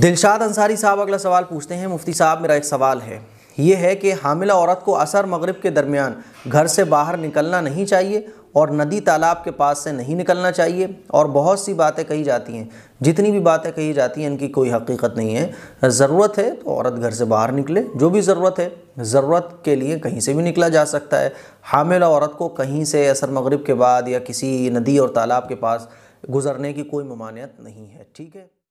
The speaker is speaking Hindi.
दिलशाद अंसारी साहब अगला सवाल पूछते हैं मुफ्ती साहब मेरा एक सवाल है ये है कि हामिला औरत को असर मगरब के दरमियान घर से बाहर निकलना नहीं चाहिए और नदी तालाब के पास से नहीं निकलना चाहिए और बहुत सी बातें कही जाती हैं जितनी भी बातें कही जाती हैं इनकी कोई हकीकत नहीं है ज़रूरत है तो औरत घर से बाहर निकले जो भी ज़रूरत है ज़रूरत के लिए कहीं से भी निकला जा सकता है हामिला औरत को कहीं से असर मगरब के बाद या किसी नदी और तालाब के पास गुज़रने की कोई ममानियत नहीं है ठीक है